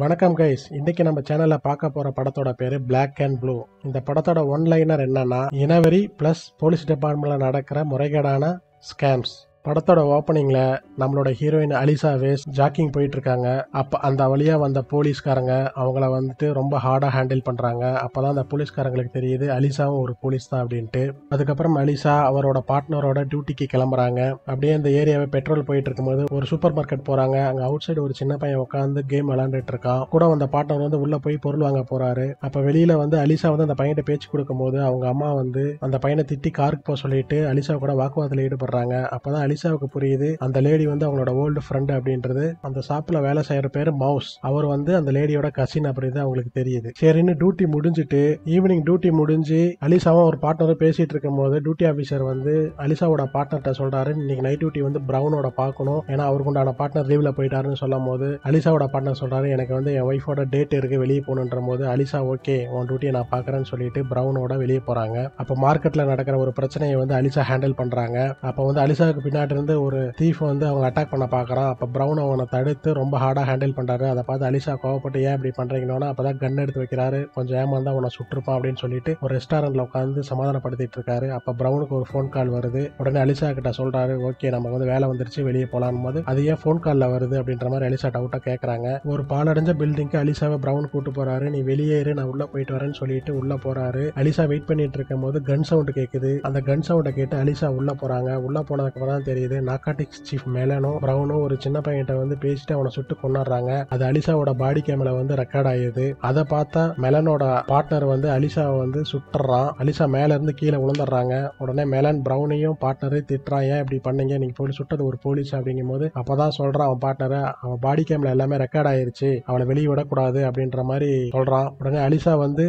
வணக்கம் கைஸ் இன்னைக்கு நம்ம சேனல்ல பார்க்க போற படத்தோட பேரு பிளாக் அண்ட் ப்ளூ இந்த படத்தோட ஒன் லைனர் என்னன்னா இனவரி பிளஸ் போலீஸ் டிபார்ட்மெண்ட்ல நடக்கிற முறைகேடான ஸ்கேம்ஸ் படத்தோட ஓப்பனிங்கில் நம்மளோட ஹீரோயின் அலிசா வேஸ் ஜாக்கிங் போயிட்டு இருக்காங்க அப்போ அந்த வழியாக வந்த போலீஸ்காரங்க அவங்கள வந்துட்டு ரொம்ப ஹார்டாக ஹேண்டில் பண்ணுறாங்க அப்போ தான் அந்த போலீஸ்காரங்களுக்கு தெரியுது அலிசாவும் ஒரு போலீஸ் தான் அப்படின்ட்டு அதுக்கப்புறம் அலிசா அவரோட பார்ட்னரோட டியூட்டிக்கு கிளம்புறாங்க அப்படியே அந்த ஏரியாவை பெட்ரோல் போயிட்டு இருக்கும்போது ஒரு சூப்பர் மார்க்கெட் போகிறாங்க அங்கே அவுட் சைடு ஒரு சின்ன பையன் உட்காந்து கேம் விளாண்டுட்டு இருக்கான் கூட அந்த பார்ட்னர் வந்து உள்ளே போய் பொருள் வாங்க போகிறாரு அப்போ வெளியில் வந்து அலிசா வந்து அந்த பையன்கிட்ட பேச்சு கொடுக்கும்போது அவங்க அம்மா வந்து அந்த பையனை திட்டி காருக்கு போக சொல்லிட்டு அலிசா கூட வாக்குவாதத்தில் ஈடுபடுறாங்க அப்போ தான் அலிசாவுக்கு புரியுது அந்த லேடி வந்து அவங்களோட ஓல்டு ஃப்ரெண்ட் அப்படின்றது அந்த ஷாப்ல வேலை செய்யற பேரு மவுஸ் அவர் வந்து அந்த லேடியோட கசின் அப்படின்றது அவங்களுக்கு தெரியுது சரின்னு டியூட்டி முடிஞ்சுட்டு ஈவினிங் டியூட்டி முடிஞ்சு அலிசாவும் ஒரு பார்ட்னரும் பேசிட்டு இருக்கும் போது டியூட்டி ஆஃபீஸர் வந்து அலிசாவோட பார்ட்னர்கிட்ட சொல்றாரு இன்னைக்கு நைட் டியூட்டி வந்து பிரவுனோட பார்க்கணும் ஏன்னா அவருக்கு உண்டான பார்ட்னர் லீவ்ல போயிட்டாருன்னு சொல்லும் போது அலிசாவோட பார்ட்னர் சொல்றாரு எனக்கு வந்து என் ஒய்ஃபோட டேட் இருக்கு வெளியே போகணுன்ற போது அலிசா ஓகே உன் டியூட்டியை நான் பார்க்குறேன்னு சொல்லிட்டு பிரவுனோட வெளியே போறாங்க அப்போ மார்க்கெட்ல நடக்கிற ஒரு பிரச்சனையை வந்து அலிசா ஹேண்டில் பண்றாங்க அப்போ வந்து அலிசாவுக்கு பின்னாடி இருந்து ஒரு தீஃப் வந்து அவங்க அட்டாக் பண்ண பார்க்குறான் அப்போ ப்ரௌன் அவனை தடுத்து ரொம்ப ஹார்டாக ஹேண்டில் பண்ணுறாரு அதை பார்த்து அலிஷா கோவப்பட்டு ஏன் இப்படி பண்ணுறீங்கன்னா அப்போ தான் கன் எடுத்து வைக்கிறாரு கொஞ்சம் ஏமாந்தா அவனை சுட்டிருப்பான் அப்படின்னு சொல்லிட்டு ஒரு ரெஸ்டாரண்ட்ல உட்காந்து சமாதானப்படுத்திட்டு இருக்காரு அப்போ ப்ரௌனுக்கு ஒரு ஃபோன் கால் வருது உடனே அலிஷா கிட்ட சொல்கிறாரு ஓகே நமக்கு வந்து வேலை வந்துருச்சு வெளியே போலான் போது அது ஏன் ஃபோன் காலில் வருது அப்படின்ற மாதிரி அலிசா டவுட்டாக கேட்குறாங்க ஒரு பாலடைஞ்ச பில்டிங்க்கு அலிசாவை ப்ரௌன் கூட்டு போகிறாரு நீ வெளியேறு நான் உள்ளே போயிட்டு வரேன்னு சொல்லிட்டு உள்ளே போகிறாரு அலிசா வெயிட் பண்ணிட்டு இருக்கும் போது கன் சவுண்டு கேட்குது அந்த கன் சவுண்டை கேட்டு அலிசா உள்ளே போகிறாங்க உள்ளே போனதுக்கப்புறம் தான் தெரியும் தெரியுது நாக்காட்டிக்ஸ் சீஃப் மேலனோ பிரவுனும் ஒரு சின்ன பையன்கிட்ட வந்து பேசிட்டு அவனை சுட்டு கொண்டாடுறாங்க அது அலிசாவோட பாடி கேமில் வந்து ரெக்கார்ட் ஆயிடுது அதை பார்த்தா மெலனோட பார்ட்னர் வந்து அலிசாவை வந்து சுட்டுறான் அலிசா மேல இருந்து கீழே விழுந்துடுறாங்க உடனே மெலன் பிரவுனையும் பார்ட்னரே திட்டுறான் ஏன் இப்படி பண்ணீங்க நீங்க போய் சுட்டது ஒரு போலீஸ் அப்படிங்கும் போது அப்பதான் சொல்றான் அவன் பார்ட்னரை அவன் பாடி கேமில் எல்லாமே ரெக்கார்ட் ஆயிருச்சு அவனை வெளியே விடக்கூடாது அப்படின்ற மாதிரி சொல்றான் உடனே அலிசா வந்து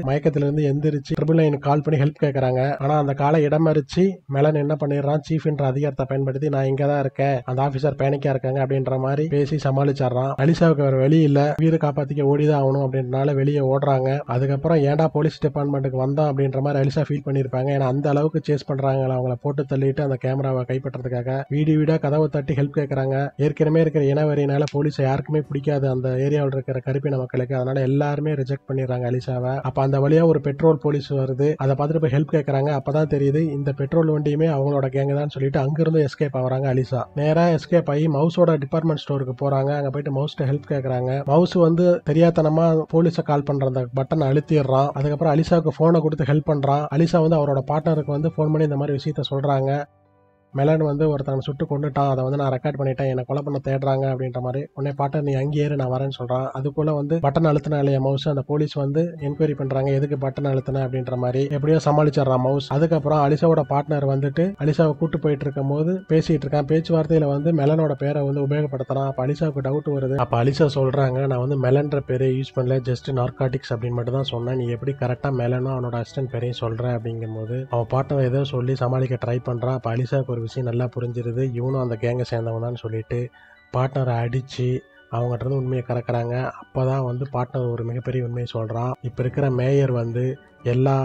இருந்து எந்திரிச்சு ட்ரிபிள் நைன் கால் பண்ணி ஹெல்ப் கேட்கறாங்க ஆனா அந்த காலை இடமறிச்சு மெலன் என்ன பண்ணிடுறான் சீஃப் என்ற அதிகாரத்தை பயன்படுத்தி பேசி நான் இங்கே தான் இருக்கேன் அந்த ஆஃபீஸர் பேனிக்காக இருக்காங்க அப்படின்ற மாதிரி பேசி சமாளிச்சிடறான் அலிசாவுக்கு வேறு வெளியே வீடு காப்பாத்திக்க காப்பாற்றிக்க ஓடி தான் ஆகணும் அப்படின்றனால வெளியே ஓடுறாங்க அதுக்கப்புறம் ஏன்டா போலீஸ் டிபார்ட்மெண்ட்டுக்கு வந்தோம் அப்படின்ற மாதிரி அலிசா ஃபீல் பண்ணியிருப்பாங்க ஏன்னா அந்த அளவுக்கு சேஸ் பண்றாங்க அவங்கள போட்டு தள்ளிட்டு அந்த கேமராவை கைப்பற்றதுக்காக வீடு வீடாக கதவை தட்டி ஹெல்ப் கேட்குறாங்க ஏற்கனவே இருக்கிற இனவரினால போலீஸை யாருக்குமே பிடிக்காது அந்த ஏரியாவில் இருக்கிற கருப்பின மக்களுக்கு அதனால எல்லாருமே ரிஜெக்ட் பண்ணிடுறாங்க அலிசாவை அப்போ அந்த வழியாக ஒரு பெட்ரோல் போலீஸ் வருது அதை பார்த்துட்டு போய் ஹெல்ப் கேட்குறாங்க அப்போ தான் தெரியுது இந்த பெட்ரோல் வண்டியுமே அவங்களோட கேங்கு தான் சொல்லிட்டு அங்கிருந்து எஸ்கேப் வராங்க அலிசா நேராக எஸ்கேப் ஆகி மவுஸோட டிபார்ட்மெண்ட் ஸ்டோருக்கு போகிறாங்க அங்கே போயிட்டு மவுஸ்ட்டு ஹெல்ப் கேட்குறாங்க மவுஸ் வந்து தெரியாதனமாக போலீஸை கால் பண்ணுற அந்த பட்டன் அழுத்திடுறான் அதுக்கப்புறம் அலிசாவுக்கு ஃபோனை கொடுத்து ஹெல்ப் பண்ணுறான் அலிசா வந்து அவரோட பார்ட்னருக்கு வந்து ஃபோன் பண்ணி இந்த மாதிரி விஷயத்த சொல்கிறாங்க மெலன் வந்து ஒருத்தனை சுட்டு கொண்டுட்டான் அதை வந்து நான் ரெக்கார்ட் பண்ணிட்டேன் என்னை கொலை பண்ண தேடுறாங்க அப்படின்ற மாதிரி உடனே பாட்டை நீ அங்கேயே நான் வரேன்னு சொல்கிறான் அதுக்குள்ளே வந்து பட்டன் அழுத்தின இல்லையா மவுஸ் அந்த போலீஸ் வந்து என்கொயரி பண்ணுறாங்க எதுக்கு பட்டன் அழுத்தின அப்படின்ற மாதிரி எப்படியோ சமாளிச்சிடறான் மவுஸ் அதுக்கப்புறம் அலிசாவோட பார்ட்னர் வந்துட்டு அலிசாவை கூட்டு போயிட்டு இருக்கும் போது பேசிட்டு இருக்கான் பேச்சுவார்த்தையில் வந்து மெலனோட பேரை வந்து உபயோகப்படுத்துறான் அப்போ அலிசாவுக்கு டவுட் வருது அப்போ அலிசா சொல்கிறாங்க நான் வந்து மெலன்ற பேரை யூஸ் பண்ணல ஜஸ்ட் நார்காட்டிக்ஸ் அப்படின்னு மட்டும் தான் சொன்னேன் நீ எப்படி கரெக்டாக மெலனோ அவனோட அசிஸ்டன்ட் பேரையும் சொல்கிற அப்படிங்கும்போது அவன் பாட்டை ஏதோ சொல்லி சமாளிக்க ட்ரை பண்ணுறான் அப்போ அலிசாவுக்கு ஒரு விஷயம் நல்லா புரிஞ்சிருது இவனும் அந்த கேங்கை சேர்ந்தவனான்னு சொல்லிட்டு பார்ட்னரை அடித்து அவங்ககிட்ட உண்மையை கறக்கிறாங்க அப்போ தான் வந்து பார்ட்னர் ஒரு மிகப்பெரிய உண்மையை சொல்கிறான் இப்போ இருக்கிற மேயர் வந்து எல்லா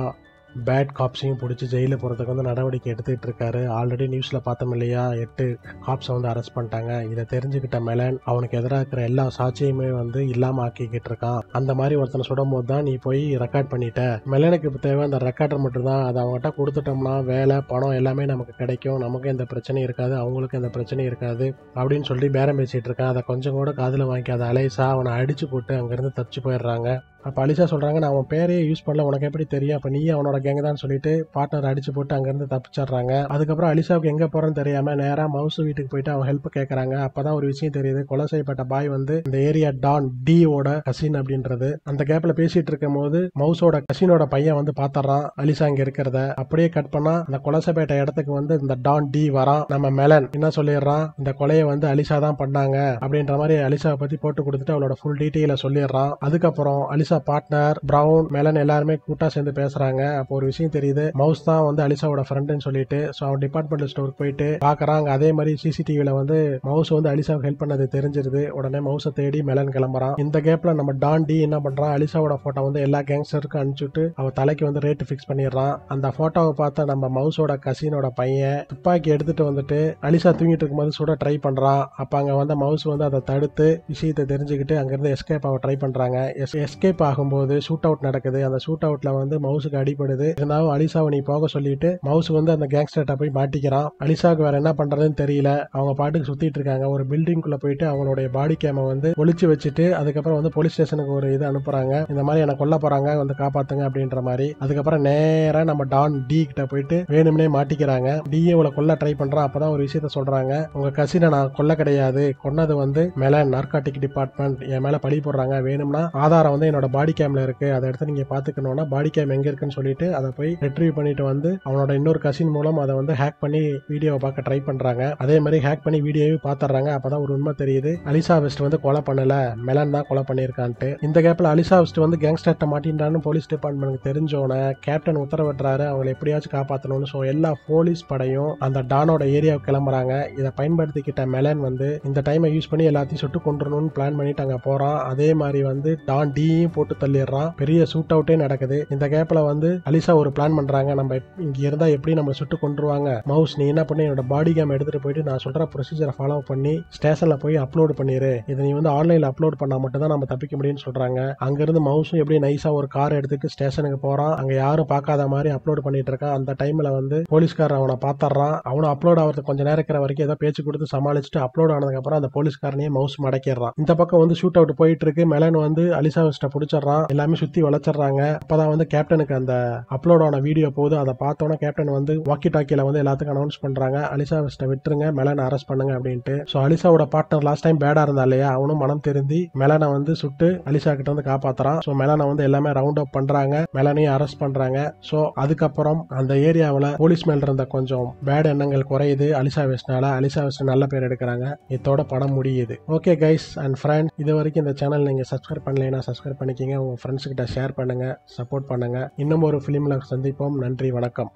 பேட் காப்ஸையும் பிடிச்சி ஜெயிலில் போகிறதுக்கு வந்து நடவடிக்கை எடுத்துகிட்டு இருக்காரு ஆல்ரெடி நியூஸில் பார்த்தோம் இல்லையா எட்டு காப்ஸை வந்து அரெஸ்ட் பண்ணிட்டாங்க இதை தெரிஞ்சுக்கிட்ட மேலன் அவனுக்கு எதிராக இருக்கிற எல்லா சாட்சியுமே வந்து இல்லாமல் ஆக்கிக்கிட்டு இருக்கான் அந்த மாதிரி ஒருத்தனை சுடும் போது தான் நீ போய் ரெக்கார்ட் பண்ணிட்ட மெலனுக்கு இப்போ தேவை அந்த ரெக்கார்டர் மட்டும்தான் அதை அவங்ககிட்ட கொடுத்துட்டோம்னா வேலை பணம் எல்லாமே நமக்கு கிடைக்கும் நமக்கு எந்த பிரச்சனையும் இருக்காது அவங்களுக்கு எந்த பிரச்சனையும் இருக்காது அப்படின்னு சொல்லி பேரம் பேசிகிட்டு இருக்கான் அதை கொஞ்சம் கூட காதில் வாங்கிக்காத அலைசா அவனை அடிச்சு போட்டு அங்கேருந்து தப்பிச்சு போயிடுறாங்க அப்போ அலிசா சொல்கிறாங்க நான் அவன் பேரையே யூஸ் பண்ணல உனக்கு எப்படி தெரியும் அப்போ நீ அவனோட கேங்கு தான் சொல்லிட்டு பார்ட்னர் அடிச்சு போட்டு அங்கேருந்து தப்பிச்சிடுறாங்க அதுக்கப்புறம் அலிசாவுக்கு எங்கே போகிறோன்னு தெரியாமல் நேராக மவுசு வீட்டுக்கு போயிட்டு அவங்க ஹெல்ப் கேட்குறாங்க அப்போதான் ஒரு விஷயம் தெரியுது கொலை செய்யப்பட்ட பாய் வந்து இந்த ஏரியா டான் டி ஓட கசின் அப்படின்றது அந்த கேப்ல பேசிட்டு இருக்கும் போது மவுஸோட கசினோட பையன் வந்து பாத்துறான் அலிசா இங்க இருக்கிறத அப்படியே கட் பண்ணா அந்த செய்யப்பட்ட இடத்துக்கு வந்து இந்த டான் டி வரான் நம்ம மெலன் என்ன சொல்லிடுறான் இந்த கொலையை வந்து அலிசா தான் பண்ணாங்க அப்படின்ற மாதிரி அலிசாவை பத்தி போட்டு கொடுத்துட்டு அவளோட ஃபுல் டீட்டெயில சொல்லிடுறான் அதுக்கப்புறம் அலிசா பார்ட்னர் பிரவுன் மெலன் எல்லாருமே கூட்டா சேர்ந்து பேசுறாங்க அப்போ ஒரு விஷயம் தெரியுது மவுஸ் தான் வந்து அலிசாவோட ஃப்ரெண்டுன்னு சொல்லிட்டு ஸோ அவன் டிபார்ட்மெண்டல் ஸ்டோருக்கு போயிட்டு பார்க்குறாங்க அதே மாதிரி சிசிடிவியில் வந்து மவுஸ் வந்து அலிசாவுக்கு ஹெல்ப் பண்ணது தெரிஞ்சிருது உடனே மவுஸை தேடி மெலன் கிளம்புறான் இந்த கேப்பில் நம்ம டாண்டி என்ன பண்ணுறான் அலிசாவோட ஃபோட்டோ வந்து எல்லா கேங்ஸ்டருக்கும் அனுப்பிச்சுட்டு அவன் தலைக்கு வந்து ரேட்டு ஃபிக்ஸ் பண்ணிடுறான் அந்த ஃபோட்டோவை பார்த்தா நம்ம மவுஸோட கசினோட பையன் துப்பாக்கி எடுத்துட்டு வந்துட்டு அலிசா தூங்கிட்டு இருக்கும்போது சுட ட்ரை பண்ணுறான் அப்போ அங்கே வந்து மவுஸ் வந்து அதை தடுத்து விஷயத்தை தெரிஞ்சுக்கிட்டு அங்கேருந்து எஸ்கேப் ஆக ட்ரை பண்ணுறாங்க எஸ் எஸ்கேப் ஆகும்போது ஷூட் அவுட் நடக்குது அந்த ஷூட் அவுட்டில் வந்து மவுஸுக்கு அடிப்படுது முடியாது இருந்தாலும் அலிசாவை நீ போக சொல்லிட்டு மவுஸ் வந்து அந்த கேங்ஸ்டர்ட்ட போய் மாட்டிக்கிறான் அலிசாவுக்கு வேற என்ன பண்றதுன்னு தெரியல அவங்க பாட்டுக்கு சுத்திட்டு இருக்காங்க ஒரு பில்டிங் குள்ள போயிட்டு அவங்களுடைய பாடி கேம வந்து ஒழிச்சு வச்சுட்டு அதுக்கப்புறம் வந்து போலீஸ் ஸ்டேஷனுக்கு ஒரு இது அனுப்புறாங்க இந்த மாதிரி என்ன கொல்ல போறாங்க வந்து காப்பாத்துங்க அப்படின்ற மாதிரி அதுக்கப்புறம் நேரா நம்ம டான் டி கிட்ட போயிட்டு வேணும்னே மாட்டிக்கிறாங்க டி உங்களை கொல்ல ட்ரை பண்றான் அப்பதான் ஒரு விஷயத்த சொல்றாங்க உங்க கசினை நான் கொல்ல கிடையாது கொன்னது வந்து மேல நார்காட்டிக் டிபார்ட்மெண்ட் என் மேல பழி போடுறாங்க வேணும்னா ஆதாரம் வந்து என்னோட பாடி கேம்ல இருக்கு அதை எடுத்து நீங்க பாத்துக்கணும்னா பாடி கேம் எங்க இருக்குன்னு சொல்லிட்டு அதை போய் ரிட்ரீவ் பண்ணிட்டு வந்து அவனோட இன்னொரு கசின் மூலம் அதை வந்து ஹேக் பண்ணி வீடியோவை பார்க்க ட்ரை பண்றாங்க அதே மாதிரி ஹேக் பண்ணி வீடியோவே பாத்துறாங்க அப்பதான் ஒரு உண்மை தெரியுது அலிசா வெஸ்ட் வந்து கொலை பண்ணல மெலன் தான் கொலை பண்ணியிருக்கான்ட்டு இந்த கேப்ல அலிசா வெஸ்ட் வந்து கேங்ஸ்டர்ட்ட மாட்டின்றான்னு போலீஸ் டிபார்ட்மெண்ட் தெரிஞ்சோன கேப்டன் உத்தரவிடுறாரு அவங்களை எப்படியாச்சும் காப்பாற்றணும்னு ஸோ எல்லா போலீஸ் படையும் அந்த டானோட ஏரியாவுக்கு கிளம்புறாங்க இதை பயன்படுத்திக்கிட்ட மெலன் வந்து இந்த டைமை யூஸ் பண்ணி எல்லாத்தையும் சுட்டு கொண்டுறணும்னு பிளான் பண்ணிட்டு அங்க போறான் அதே மாதிரி வந்து டான் டீயும் போட்டு தள்ளிடுறான் பெரிய சூட் அவுட்டே நடக்குது இந்த கேப்ல வந்து அலிசா சீரியஸாக ஒரு பிளான் பண்ணுறாங்க நம்ம இங்கே இருந்தால் எப்படி நம்ம சுட்டு கொண்டுருவாங்க மவுஸ் நீ என்ன பண்ணி என்னோட பாடி கேம் எடுத்துகிட்டு போயிட்டு நான் சொல்கிற ப்ரொசீஜரை ஃபாலோ பண்ணி ஸ்டேஷனில் போய் அப்லோட் பண்ணிடு இதை நீ வந்து ஆன்லைனில் அப்லோட் பண்ணால் மட்டும் தான் நம்ம தப்பிக்க முடியும்னு சொல்கிறாங்க அங்கேருந்து மவுஸும் எப்படி நைஸாக ஒரு கார் எடுத்துட்டு ஸ்டேஷனுக்கு போகிறான் அங்கே யாரும் பார்க்காத மாதிரி அப்லோட் பண்ணிட்டு இருக்கான் அந்த டைமில் வந்து போலீஸ்காரர் அவனை பார்த்தர்றான் அவனை அப்லோட் ஆகிறது கொஞ்சம் நேரம் இருக்கிற வரைக்கும் ஏதோ பேச்சு கொடுத்து சமாளிச்சுட்டு அப்லோட் ஆனதுக்கப்புறம் அந்த போலீஸ்காரனையே மவுஸ் மடக்கிடுறான் இந்த பக்கம் வந்து ஷூட் அவுட் போயிட்டு இருக்கு மெலன் வந்து அலிசா விஸ்ட பிடிச்சிட்றான் எல்லாமே சுற்றி வளர்ச்சிடுறாங்க அப்பதான் வந்து கேப்டனுக்கு அந்த அப்லோட் ஆன வீடியோ போகுது அதை பார்த்தோன்னே கேப்டன் வந்து வாக்கி டாக்கியில் வந்து எல்லாத்துக்கும் அனௌன்ஸ் பண்ணுறாங்க அலிசா வெஸ்ட்டை விட்டுருங்க மெலனை அரெஸ்ட் பண்ணுங்க அப்படின்ட்டு ஸோ அலிசாவோட பார்ட்னர் லாஸ்ட் டைம் பேடாக இருந்தா இல்லையா அவனும் மனம் திருந்தி மெலனை வந்து சுட்டு அலிசா கிட்ட வந்து காப்பாற்றுறான் ஸோ மெலனை வந்து எல்லாமே ரவுண்ட் அப் பண்ணுறாங்க மெலனையும் அரெஸ்ட் பண்ணுறாங்க ஸோ அதுக்கப்புறம் அந்த ஏரியாவில் போலீஸ் மேல இருந்த கொஞ்சம் பேட் எண்ணங்கள் குறையுது அலிசா வெஸ்ட்னால அலிசா வெஸ்ட் நல்ல பேர் எடுக்கிறாங்க இதோட படம் முடியுது ஓகே கைஸ் அண்ட் ஃப்ரெண்ட் இது வரைக்கும் இந்த சேனல் நீங்கள் சப்ஸ்கிரைப் பண்ணலைன்னா சப்ஸ்கிரைப் பண்ணிக்கிங்க உங்கள் ஃப்ரெண்ட்ஸ்கிட்ட ஷேர் பண்ணுங்கள் சப்போர்ட் பண்ணுங்கள் இன்னும் ஒரு ஃபிலிமில் சந்திப்போம் நன்றி வணக்கம்